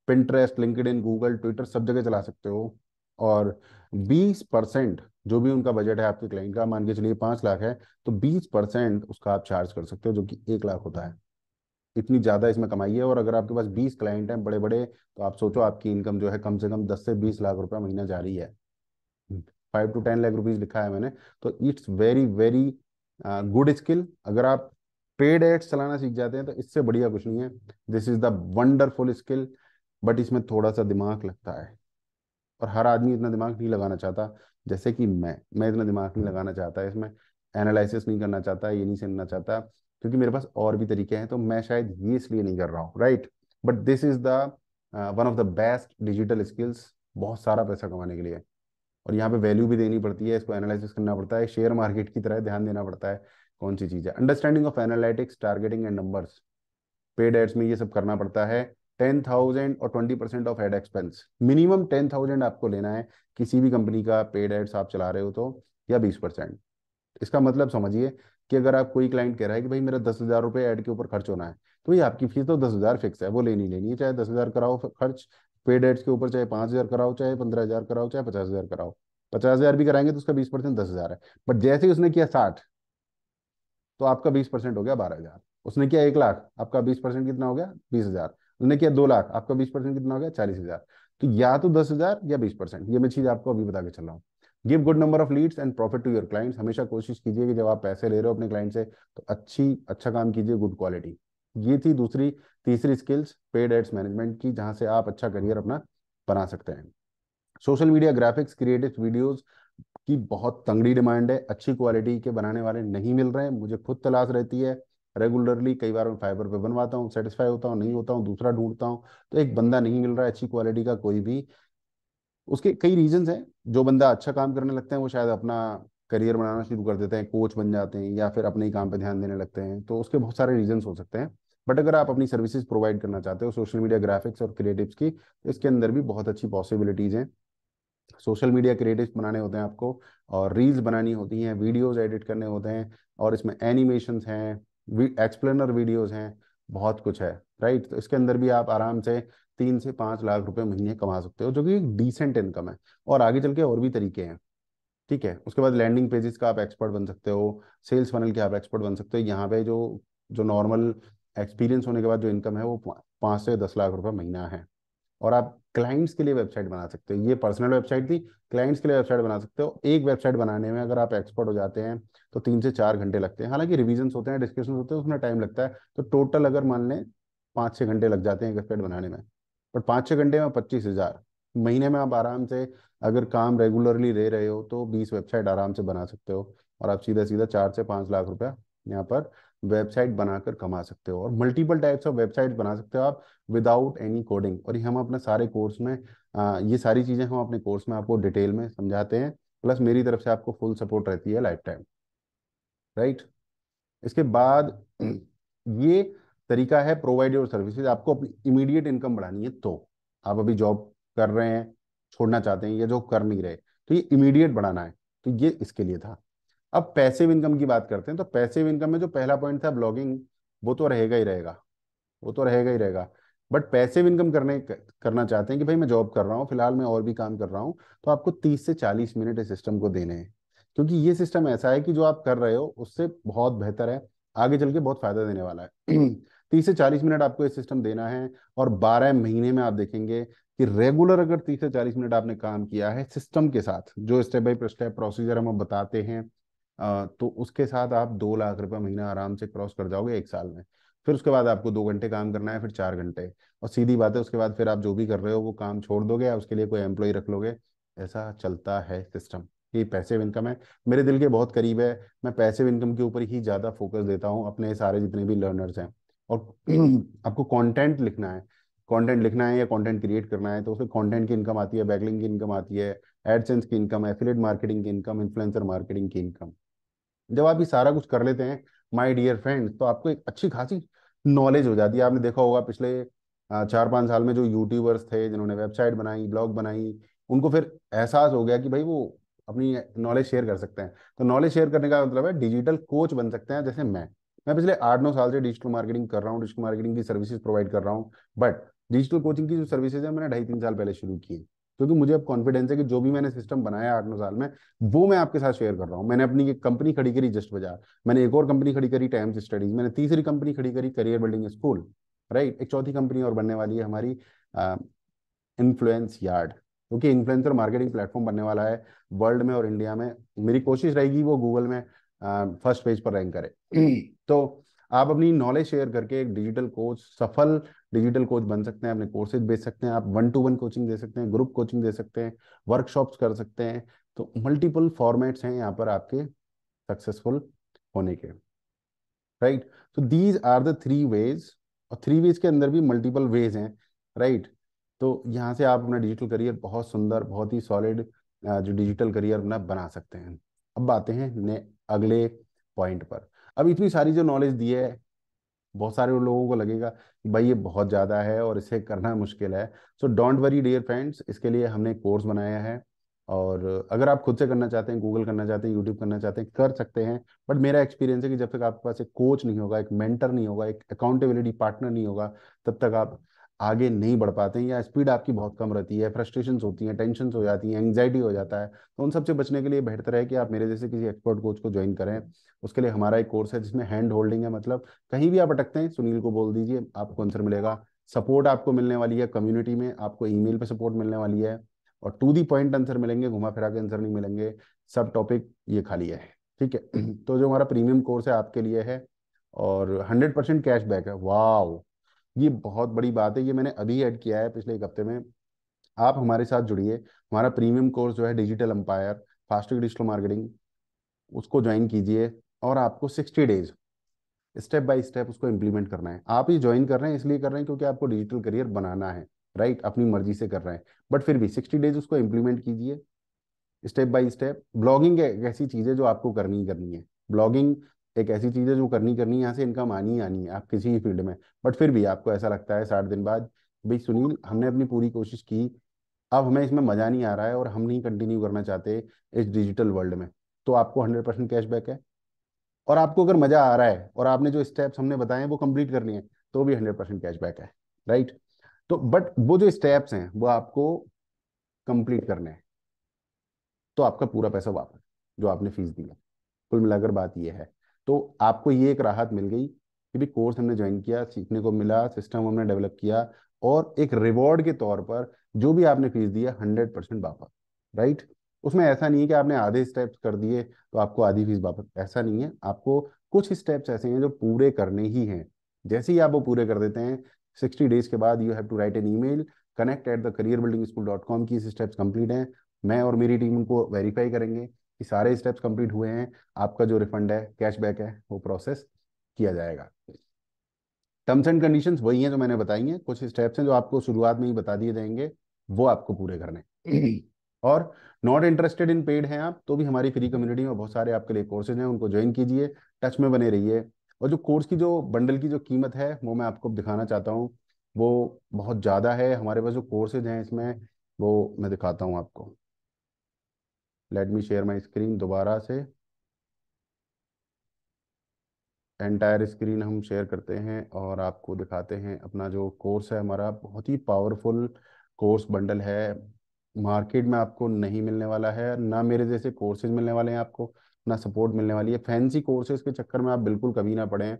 [SPEAKER 1] Pinterest LinkedIn Google Twitter सब जगह चला सकते हो और 20 परसेंट जो भी उनका बजट है आपके क्लाइंट का मान के चलिए पांच लाख है तो 20 परसेंट उसका आप चार्ज कर सकते हो जो कि एक लाख होता है इतनी ज़्यादा इसमें कमाई है और अगर आपके पास बीस क्लाइंट हैं बड़े बड़े तो आप सोचो आपकी इनकम जो है कम से कम दस से बीस लाख रुपया महीना जा रही है five to ten lakh rupees लिखा है मैंने तो it's very very good skill अगर आप पेड एड्स चलाना सीख जाते हैं तो इससे बढ़िया कुछ नहीं है this is the wonderful skill but इसमें थोड़ा सा दिमाग लगता है और हर आदमी इतना दिमाग नहीं लगाना चाहता जैसे कि मैं मैं इतना दिमाग नहीं लगाना चाहता इसमें एनालिसिस नहीं करना चाहता ये नहीं सुनना चाहता क्योंकि मेरे पास और भी तरीके हैं तो मैं शायद ये इसलिए नहीं कर रहा हूँ right but this is the one of the best digital skills बहुत सारा पैसा कमाने के लिए और यहाँ पे वैल्यू भी देनी पड़ती है इसको एनालिसिस करना पड़ता है शेयर मार्केट की तरह ध्यान देना पड़ता है कौन सी चीज़ है understanding of analytics targeting and numbers paid ads में ये सब करना पड़ता है टेन थाउजेंड और twenty percent of ad expense minimum ten thousand आपको लेना है किसी भी कंपनी का पेड एड्स आप चला रहे हो तो या बीस परसेंट इसका मतलब समझिए कि अगर आप कोई क्लाइंट कह रहा है कि भाई मेरा दस हज़ार रुपये एड के ऊपर खर्च होना है तो ये आपकी फीस तो दस हज़ार फिक्स है वो लेनी लेनी है चाहे दस हज़ार कराओ खर्च पेड एड्स के ऊपर चाहे पांच हज़ार कराओ चाहे पंद्रह हज़ार कराओ चाहे पचास हज़ार कराओ पचास हज़ार भी कराएंगे तो उसका बीस परसेंट दस हज़ार है बट जैसे ही उसने किया साठ तो आपका बीस परसेंट हो गया बारह हज़ार उसने किया एक लाख आपका बीस परसेंट कितना हो गया बीस हज़ार उसने किया दो लाख आपका बीस परसेंट कितना हो गया चालीस हज़ार तो या तो दस हज़ार या बीस परसेंट ये मैं चीज़ आपको अभी बता के चल रहा हूँ give good number of leads and profit to your clients हमेशा कोशिश कीजिए कि जब आप पैसे ले रहे हो अपने क्लाइंट से तो अच्छी अच्छा काम कीजिए गुड क्वालिटी ये थी दूसरी तीसरी स्किल्स पेड एड्स मैनेजमेंट की जहां से आप अच्छा करियर अपना बना सकते हैं social media graphics creative videos की बहुत तंगड़ी डिमांड है अच्छी क्वालिटी के बनाने वाले नहीं मिल रहे हैं मुझे खुद तलाश रहती है रेगुलरली कई बार मैं फाइबर पे बनवाता हूँ सेटिस्फाई होता हूँ नहीं होता हूँ दूसरा ढूंढता हूँ तो एक बंदा नहीं मिल रहा है अच्छी क्वालिटी का कोई भी उसके कई रीजंस हैं जो बंदा अच्छा काम करने लगता है वो शायद अपना करियर बनाना शुरू कर देते हैं कोच बन जाते हैं या फिर अपने ही काम पर ध्यान देने लगते हैं तो उसके बहुत सारे रीजंस हो सकते हैं बट अगर आप अपनी सर्विसेज प्रोवाइड करना चाहते हो सोशल मीडिया ग्राफिक्स और क्रिएटिव्स की तो इसके अंदर भी बहुत अच्छी पॉसिबिलिटीज़ हैं सोशल मीडिया क्रिएटिव बनाने होते हैं आपको और रील्स बनानी होती हैं वीडियोज एडिट करने होते हैं और इसमें एनिमेशन हैं एक्सप्लेनर वीडियोज हैं बहुत कुछ है राइट तो इसके अंदर भी आप आराम से तीन से पांच लाख रुपए महीने कमा सकते हो जो कि एक डिसेंट इनकम है और आगे चल के और भी तरीके हैं ठीक है उसके बाद लैंडिंग पेजेस का आप एक्सपर्ट बन सकते हो सेल्स फनल के आप एक्सपर्ट बन सकते हो यहाँ पे जो जो नॉर्मल एक्सपीरियंस होने के बाद जो इनकम है वो पाँच से दस लाख रुपये महीना है और आप क्लाइंट्स के लिए वेबसाइट बना सकते हो ये पर्सनल वेबसाइट थी क्लाइंट्स के लिए वेबसाइट बना सकते हो एक वेबसाइट बनाने में अगर आप एक्सपर्ट हो जाते हैं तो तीन से चार घंटे लगते हैं हालांकि रिविजन होते हैं डिस्कशन होते हैं उसमें टाइम लगता है तो टोटल अगर मान लें पाँच छः घंटे लग जाते हैं एक वेबसाइट बनाने में बट पाँच छः घंटे में पच्चीस हज़ार महीने में आप आराम से अगर काम रेगुलरली ले रहे हो तो बीस वेबसाइट आराम से बना सकते हो और आप सीधा सीधा चार से पाँच लाख रुपया यहाँ पर वेबसाइट बनाकर कमा सकते हो और मल्टीपल टाइप्स ऑफ वेबसाइट बना सकते हो आप विदाउट एनी कोडिंग और ये हम अपने सारे कोर्स में आ, ये सारी चीज़ें हम अपने कोर्स में आपको डिटेल में समझाते हैं प्लस मेरी तरफ से आपको फुल सपोर्ट रहती है लाइफ टाइम राइट इसके बाद ये तरीका है प्रोवाइड योर सर्विसेज आपको इमीडिएट इनकम बढ़ानी है तो आप अभी जॉब कर रहे हैं छोड़ना चाहते हैं या जॉब कर नहीं रहे तो ये इमीडिएट बढ़ाना है तो ये इसके लिए था अब पैसिव इनकम की बात करते हैं तो पैसिव इनकम में जो पहला पॉइंट था ब्लॉगिंग वो तो रहेगा ही रहेगा वो तो रहेगा ही रहेगा बट पैसिव इनकम करने करना चाहते हैं कि भाई मैं जॉब कर रहा हूँ फिलहाल मैं और भी काम कर रहा हूँ तो आपको तीस से चालीस मिनट इस सिस्टम को देने हैं क्योंकि ये सिस्टम ऐसा है कि जो आप कर रहे हो उससे बहुत बेहतर है आगे चल के बहुत फायदा देने वाला है तीस से चालीस मिनट आपको ये सिस्टम देना है और बारह महीने में आप देखेंगे कि रेगुलर अगर तीस से चालीस मिनट आपने काम किया है सिस्टम के साथ जो स्टेप बाई स्टेप प्रोसीजर हम बताते हैं तो उसके साथ आप दो लाख रुपए महीना आराम से क्रॉस कर जाओगे एक साल में फिर उसके बाद आपको दो घंटे काम करना है फिर चार घंटे और सीधी बात है उसके बाद फिर आप जो भी कर रहे हो वो काम छोड़ दोगे या उसके लिए कोई एम्प्लॉय रख लोगे ऐसा चलता है सिस्टम ये पैसिव इनकम है मेरे दिल के बहुत करीब है मैं पैसिव इनकम के ऊपर ही ज़्यादा फोकस देता हूँ अपने सारे जितने भी लर्नर्स हैं और आपको कंटेंट लिखना है कंटेंट लिखना है या कंटेंट क्रिएट करना है तो उसमें कंटेंट की इनकम आती है बैकलिंग की इनकम आती है एडसेंस की इनकम एफिलेट मार्केटिंग की इनकम इन्फ्लुएंसर मार्केटिंग की इनकम जब आप ये सारा कुछ कर लेते हैं माय डियर फ्रेंड्स तो आपको एक अच्छी खासी नॉलेज हो जाती है आपने देखा होगा पिछले चार पाँच साल में जो यूट्यूबर्स थे जिन्होंने वेबसाइट बनाई ब्लॉग बनाई उनको फिर एहसास हो गया कि भाई वो अपनी नॉलेज शेयर कर सकते हैं तो नॉलेज शेयर करने का मतलब है डिजिटल कोच बन सकते हैं जैसे मैं मैं पिछले आठ नौ साल से डिजिटल मार्केटिंग कर रहा हूँ डिजिटल मार्केटिंग की सर्विसेज प्रोवाइड कर रहा हूँ बट डिजिटल कोचिंग की जो सर्विसेज है मैंने ढाई तीन साल पहले शुरू की क्योंकि मुझे अब कॉन्फिडेंस है कि जो भी मैंने सिस्टम बनाया आठ नौ साल में वो मैं आपके साथ शेयर कर रहा हूँ मैंने अपनी एक कंपनी खड़ी करी जस्ट बाजार मैंने एक और कंपनी खड़ी करी टाइम्स स्टडीज मैंने तीसरी कंपनी खड़ी करी करियर बिल्डिंग स्कूल राइट एक चौथी कंपनी और बनने वाली है हमारी इन्फ्लुएंस यार्ड क्योंकि इन्फ्लुएंसर मार्केटिंग प्लेटफॉर्म बनने वाला है वर्ल्ड में और इंडिया में मेरी कोशिश रहेगी वो गूगल में फर्स्ट पेज पर रैंक करे तो आप अपनी नॉलेज शेयर करके एक डिजिटल कोच सफल डिजिटल कोच बन सकते हैं अपने कोर्सेज बेच सकते हैं आप वन टू वन कोचिंग दे सकते हैं ग्रुप कोचिंग दे सकते हैं वर्कशॉप्स कर सकते हैं तो मल्टीपल फॉर्मेट्स हैं यहाँ पर आपके सक्सेसफुल होने के राइट तो these are the three ways और थ्री वेज के अंदर भी मल्टीपल वेज हैं राइट तो यहाँ से आप अपना डिजिटल करियर बहुत सुंदर बहुत ही सॉलिड जो डिजिटल करियर अपना बना सकते हैं अब आते हैं अगले पॉइंट पर अब इतनी सारी जो नॉलेज दी है बहुत सारे लोगों को लगेगा कि भाई ये बहुत ज़्यादा है और इसे करना मुश्किल है so don't worry dear friends इसके लिए हमने कोर्स बनाया है और अगर आप खुद से करना चाहते हैं गूगल करना चाहते हैं यूट्यूब करना चाहते हैं कर सकते हैं बट मेरा एक्सपीरियंस है कि जब तक आपके पास एक कोच नहीं होगा एक मेंटर नहीं होगा एक अकाउंटेबिलिटी पार्टनर नहीं होगा तब तक आप आगे नहीं बढ़ पाते हैं या स्पीड आपकी बहुत कम रहती है फ्रस्ट्रेशन होती हैं टेंशन हो जाती हैं एंगजाइटी हो जाता है तो उन सबसे बचने के लिए बेहतर है कि आप मेरे जैसे किसी एक्सपर्ट कोच को ज्वाइन करें उसके लिए हमारा एक कोर्स है जिसमें हैंड होल्डिंग है मतलब कहीं भी आप अटकते हैं सुनील को बोल दीजिए आपको आंसर मिलेगा सपोर्ट आपको मिलने वाली है कम्युनिटी में आपको ईमेल पे सपोर्ट मिलने वाली है और टू दी पॉइंट आंसर मिलेंगे घुमा फिरा के आंसर नहीं मिलेंगे सब टॉपिक ये खाली है ठीक है तो जो हमारा प्रीमियम कोर्स है आपके लिए है और हंड्रेड परसेंट कैशबैक है वाओ ये बहुत बड़ी बात है ये मैंने अभी ऐड किया है पिछले एक हफ्ते में आप हमारे साथ जुड़िए हमारा प्रीमियम कोर्स जो है डिजिटल अंपायर फास्टिक डिजिटल मार्केटिंग उसको ज्वाइन कीजिए और आपको sixty days step by step उसको इम्प्लीमेंट करना है आप ये ज्वाइन कर रहे हैं इसलिए कर रहे हैं क्योंकि आपको डिजिटल करियर बनाना है राइट अपनी मर्जी से कर रहे हैं बट फिर भी सिक्सटी डेज उसको इम्प्लीमेंट कीजिए स्टेप बाय स्टेप ब्लॉगिंग एक ऐसी चीज़ है जो आपको करनी ही करनी है ब्लॉगिंग एक ऐसी चीज़ है जो करनी करनी यहाँ से इनकम आनी आनी है आप किसी भी फील्ड में बट फिर भी आपको ऐसा लगता है साठ दिन बाद भाई सुनील हमने अपनी पूरी कोशिश की अब हमें इसमें मज़ा नहीं आ रहा है और हम नहीं कंटिन्यू करना चाहते इस डिजिटल वर्ल्ड में तो आपको हंड्रेड परसेंट कैशबैक है और आपको अगर मज़ा आ रहा है और आपने जो स्टेप्स हमने बताए हैं वो कंप्लीट करनी है तो भी हंड्रेड परसेंट कैशबैक है राइट तो बट वो जो स्टेप्स हैं वो आपको कंप्लीट करने हैं तो आपका पूरा पैसा वापस जो आपने फीस दी है कुल मिलाकर बात यह है तो आपको ये एक राहत मिल गई कि भी कोर्स हमने ज्वाइन किया सीखने को मिला सिस्टम हमने डेवलप किया और एक रिवॉर्ड के तौर पर जो भी आपने फीस दिया हंड्रेड परसेंट वापस राइट उसमें ऐसा नहीं है कि आपने आधे स्टेप्स कर दिए तो आपको आधी फीस वापस ऐसा नहीं है आपको कुछ स्टेप्स ऐसे हैं जो पूरे करने ही हैं जैसे ही आप वो पूरे कर देते हैं सिक्सटी डेज के बाद you have to write an email connect at the career building school dot com की स्टेप्स कंप्लीट हैं मैं और मेरी टीम उनको वेरीफाई करेंगे कि सारे स्टेप्स कंप्लीट हुए हैं आपका जो रिफंड है कैशबैक है वो प्रोसेस किया जाएगा टर्म्स एंड कंडीशंस वही हैं जो मैंने बताई हैं कुछ स्टेप्स हैं जो आपको शुरुआत में ही बता दिए जाएंगे वो आपको पूरे करने और नॉट इंटरेस्टेड इन पेड हैं आप तो भी हमारी फ्री कम्युनिटी में बहुत सारे आपके लिए कोर्सेज हैं उनको ज्वाइन कीजिए टच में बने रहिए और जो कोर्स की जो बंडल की जो कीमत है वो मैं आपको दिखाना चाहता हूँ वो बहुत ज़्यादा है हमारे पास जो कोर्सेज हैं इसमें वो मैं दिखाता हूँ आपको let me share my screen दोबारा से एंटायर स्क्रीन हम शेयर करते हैं और आपको दिखाते हैं अपना जो कोर्स है हमारा बहुत ही पावरफुल कोर्स बंडल है मार्केट में आपको नहीं मिलने वाला है ना मेरे जैसे कोर्सेज मिलने वाले हैं आपको ना सपोर्ट मिलने वाली है फैंसी कोर्सेज के चक्कर में आप बिल्कुल कभी ना पढ़ें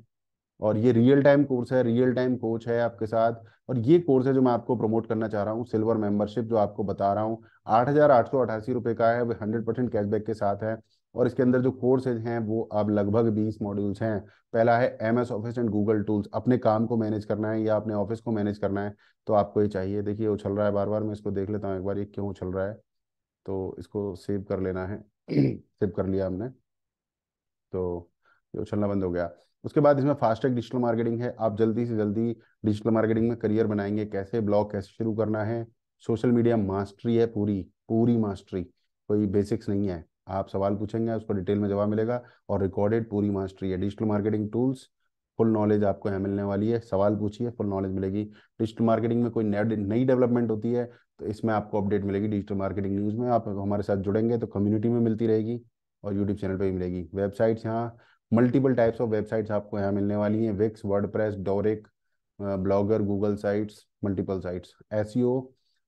[SPEAKER 1] और ये रियल टाइम कोर्स है रियल टाइम कोच है आपके साथ और ये कोर्स है जो मैं आपको प्रमोट करना चाह रहा हूँ सिल्वर मेंबरशिप जो आपको बता रहा हूँ आठ हजार आठ सौ अठासी रुपए का है वो हंड्रेड परसेंट कैशबैक के साथ है और इसके अंदर जो कोर्सेज हैं वो अब लगभग बीस मॉड्यूल्स हैं पहला है M S office and Google tools अपने काम को मैनेज करना है या अपने ऑफिस को मैनेज करना है तो आपको ये चाहिए देखिए उछल रहा है बार बार मैं इसको देख लेता हूँ एक बार ये क्यों उछल रहा है तो इसको सेव कर लेना है सेव कर लिया हमने तो ये उछलना बंद हो गया उसके बाद इसमें फास्टैग डिजिटल मार्केटिंग है आप जल्दी से जल्दी डिजिटल मार्केटिंग में करियर बनाएंगे कैसे ब्लॉग कैसे शुरू करना है सोशल मीडिया मास्टरी है पूरी पूरी मास्टरी कोई बेसिक्स नहीं है आप सवाल पूछेंगे उसको डिटेल में जवाब मिलेगा और रिकॉर्डेड पूरी मास्टरी है digital marketing tools full knowledge आपको यहाँ मिलने वाली है सवाल पूछिए फुल नॉलेज मिलेगी डिजिटल मार्केटिंग में कोई नई डेवलपमेंट होती है तो इसमें आपको अपडेट मिलेगी डिजिटल मार्केटिंग न्यूज़ में आप हमारे साथ जुड़ेंगे तो कम्युनिटी में मिलती रहेगी और यूट्यूब चैनल पर भी मिलेगी वेबसाइट्स यहाँ मल्टीपल टाइप्स ऑफ वेबसाइट्स आपको यहाँ मिलने वाली हैं Wix WordPress Dorik Blogger Google sites multiple sites yes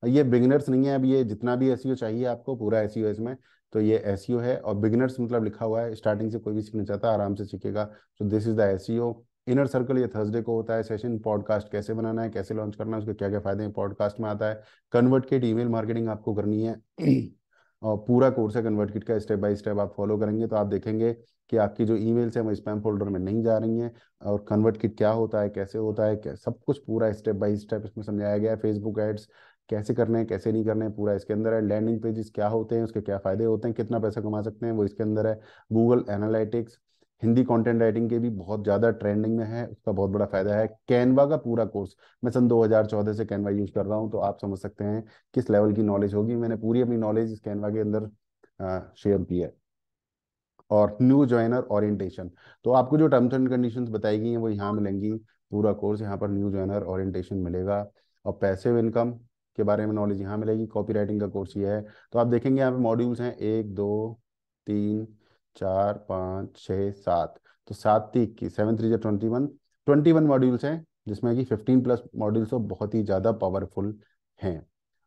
[SPEAKER 1] ये बिगनर्स नहीं है अब ये जितना भी एस e चाहिए आपको पूरा एस है e इसमें तो ये एस e है और बिगनर्स मतलब लिखा हुआ है स्टार्टिंग से कोई भी सीखना चाहता है आराम से सीखेगा तो this is the S inner circle ये थर्सडे को होता है सेशन पॉडकास्ट कैसे बनाना है कैसे लॉन्च करना है उसके क्या क्या फायदे हैं पॉडकास्ट में आता है कन्वर्ट किट ईमेल मार्केटिंग आपको करनी है और पूरा कोर्स है कन्वर्ट किट का स्टेप बाय स्टेप आप फॉलो करेंगे तो आप देखेंगे कि आपकी जो ईमेल्स हैं वो स्पैम फोल्डर में नहीं जा रही हैं और कन्वर्ट किट क्या होता है कैसे होता है क्या सब कुछ पूरा स्टेप बाय स्टेप इसमें समझाया गया है फेसबुक एड्स कैसे करने हैं कैसे नहीं करने हैं पूरा इसके अंदर है लैंडिंग पेजेस क्या होते हैं उसके क्या फ़ायदे होते हैं कितना पैसा कमा सकते हैं वो इसके अंदर है Google analytics Hindi content writing के भी बहुत ज़्यादा ट्रेंडिंग में है उसका बहुत बड़ा फायदा है कैनवा का पूरा कोर्स मैं सन 2014 से कैनवा यूज़ कर रहा हूँ तो आप समझ सकते हैं किस लेवल की नॉलेज होगी मैंने पूरी अपनी नॉलेज इस कैनवा के अंदर शेयर की है और न्यू ज्वाइनर ऑरियंटेशन तो आपको जो टर्म्स एंड कंडीशन बताई गई हैं वो यहाँ मिलेंगी पूरा कोर्स यहाँ पर न्यू ज्वाइनर ऑरियंटेशन मिलेगा और पैसे इनकम के बारे में नॉलेज यहाँ मिलेगी कॉपी राइटिंग का कोर्स ये है तो आप देखेंगे यहाँ पे मॉड्यूल्स हैं एक दो तीन चार पाँच छः सात तो सात थी इक्कीस सेवन थ्री जो twenty one twenty one modules हैं जिसमें कि फिफ्टीन प्लस मॉड्यूल्स तो बहुत ही ज़्यादा पावरफुल हैं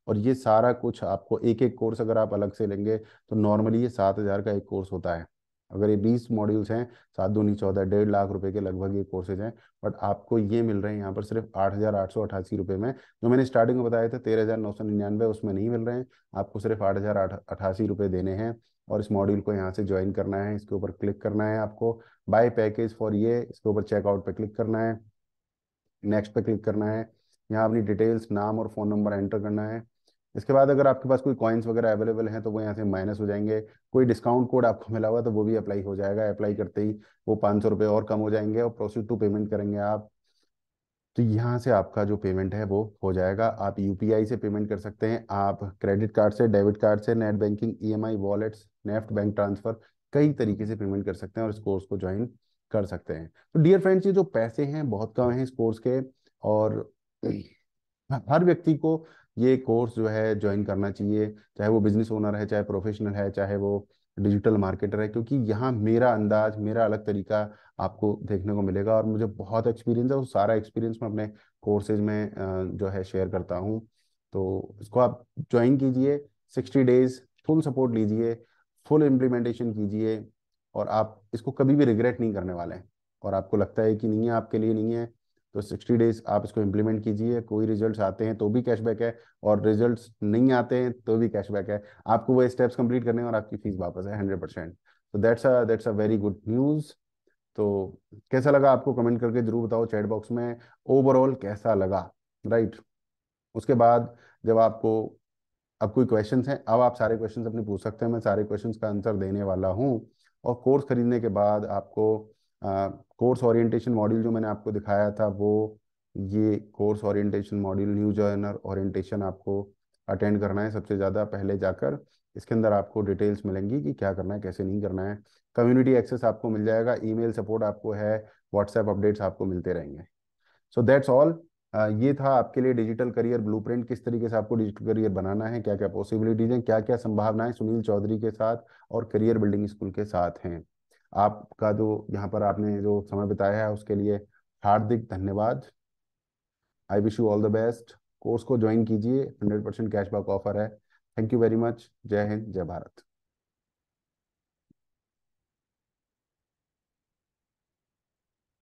[SPEAKER 1] और ये सारा कुछ आपको एक एक कोर्स अगर आप अलग से लेंगे तो नॉर्मली ये सात हज़ार का एक कोर्स होता है अगर ये बीस मॉड्यूल्स हैं सात दूनी चौदह डेढ़ लाख रुपए के लगभग ये कोर्सेज हैं बट आपको ये मिल रहे हैं यहाँ पर सिर्फ आठ हज़ार आठ सौ अठासी रुपये में जो मैंने स्टार्टिंग में बताया था तेरह हज़ार नौ सौ निन्यानवे उसमें नहीं मिल रहे हैं आपको सिर्फ आठ हज़ार आठ अठासी रुपये देने हैं और इस मॉड्यूल को यहाँ से ज्वाइन करना है इसके ऊपर क्लिक करना है आपको बाय पैकेज फॉर ये इसके ऊपर चेकआउट पे क्लिक करना है नेक्स्ट पे क्लिक करना है यहाँ अपनी डिटेल्स नाम और फ़ोन नंबर एंटर करना है इसके बाद अगर आपके पास कोई कॉइन्स वगैरह अवेलेबल हैं तो वो यहाँ से माइनस हो जाएंगे कोई डिस्काउंट कोड आपको मिला हुआ तो वो भी अप्लाई हो जाएगा अप्लाई करते ही वो पाँच सौ रुपये और कम हो जाएंगे और प्रोसीड टू पेमेंट करेंगे आप तो यहाँ से आपका जो पेमेंट है वो हो जाएगा आप यूपीआई से पेमेंट कर सकते हैं आप क्रेडिट कार्ड से डेबिट कार्ड से net banking EMI wallets NEFT bank transfer कई तरीके से पेमेंट कर सकते हैं और इस कोर्स को ज्वाइन कर सकते हैं तो डियर फ्रेंड्स ये जो पैसे हैं बहुत कम हैं इस कोर्स के और हर व्यक्ति को ये कोर्स जो है ज्वाइन करना चाहिए चाहे वो बिजनेस ओनर है चाहे प्रोफेशनल है चाहे वो डिजिटल मार्केटर है क्योंकि यहाँ मेरा अंदाज मेरा अलग तरीका आपको देखने को मिलेगा और मुझे बहुत एक्सपीरियंस है वो सारा एक्सपीरियंस मैं अपने कोर्सेज में जो है शेयर करता हूँ तो इसको आप ज्वाइन कीजिए सिक्सटी डेज फुल सपोर्ट लीजिए फुल इम्प्लीमेंटेशन कीजिए और आप इसको कभी भी रिग्रेट नहीं करने वाले हैं और आपको लगता है कि नहीं है आपके लिए नहीं है तो सिक्सटी डेज आप इसको इम्प्लीमेंट कीजिए कोई रिजल्ट्स आते हैं तो भी कैशबैक है और रिजल्ट्स नहीं आते हैं तो भी कैशबैक है आपको वो स्टेप्स कंप्लीट करने और आपकी फीस वापस है हंड्रेड परसेंट तो that's a that's a very good news तो कैसा लगा आपको कमेंट करके जरूर बताओ चैट बॉक्स में ओवरऑल कैसा लगा राइट उसके बाद जब आपको अब कोई क्वेश्चन हैं अब आप सारे क्वेश्चन अपने पूछ सकते हैं मैं सारे क्वेश्चन का आंसर देने वाला हूँ और कोर्स खरीदने के बाद आपको कोर्स ओरिएंटेशन मॉड्यूल जो मैंने आपको दिखाया था वो ये course orientation module new joiner orientation आपको अटेंड करना है सबसे ज़्यादा पहले जाकर इसके अंदर आपको डिटेल्स मिलेंगी कि क्या करना है कैसे नहीं करना है कम्युनिटी एक्सेस आपको मिल जाएगा ईमेल सपोर्ट आपको है व्हाट्सएप अपडेट्स आपको मिलते रहेंगे सो दैट्स ऑल ये था आपके लिए डिजिटल करियर ब्लूप्रिंट किस तरीके से आपको डिजिटल करियर बनाना है क्या क्या पॉसिबिलिटीज हैं क्या क्या संभावनाएं सुनील चौधरी के साथ और करियर बिल्डिंग स्कूल के साथ हैं आपका जो यहाँ पर आपने जो समय बिताया है उसके लिए हार्दिक धन्यवाद I wish you all the best course को ज्वाइन कीजिए हंड्रेड परसेंट कैशबैक ऑफर है थैंक यू वेरी मच जय हिंद जय भारत